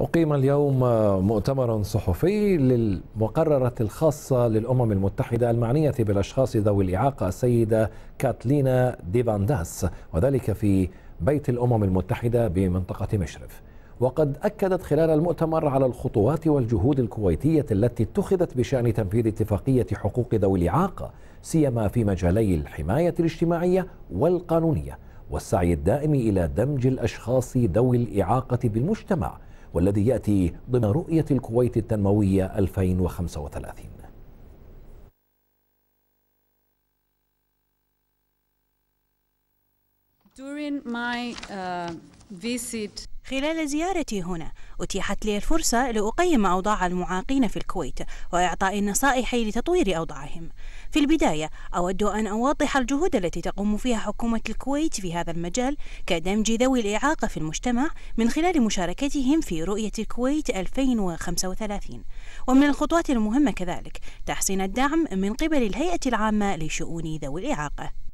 أقيم اليوم مؤتمر صحفي للمقررة الخاصة للأمم المتحدة المعنية بالأشخاص ذوي الإعاقة السيدة كاتلينا ديفانداس وذلك في بيت الأمم المتحدة بمنطقة مشرف وقد أكدت خلال المؤتمر على الخطوات والجهود الكويتية التي اتخذت بشأن تنفيذ اتفاقية حقوق ذوي الإعاقة سيما في مجالي الحماية الاجتماعية والقانونية والسعي الدائم إلى دمج الأشخاص ذوي الإعاقة بالمجتمع والذي يأتي ضمن رؤية الكويت التنموية 2035 During my uh, visit خلال زيارتي هنا أتيحت لي الفرصة لأقيم أوضاع المعاقين في الكويت وإعطاء نصائحي لتطوير أوضاعهم. في البداية أود أن أوضح الجهود التي تقوم فيها حكومة الكويت في هذا المجال كدمج ذوي الإعاقة في المجتمع من خلال مشاركتهم في رؤية الكويت 2035 ومن الخطوات المهمة كذلك تحسين الدعم من قبل الهيئة العامة لشؤون ذوي الإعاقة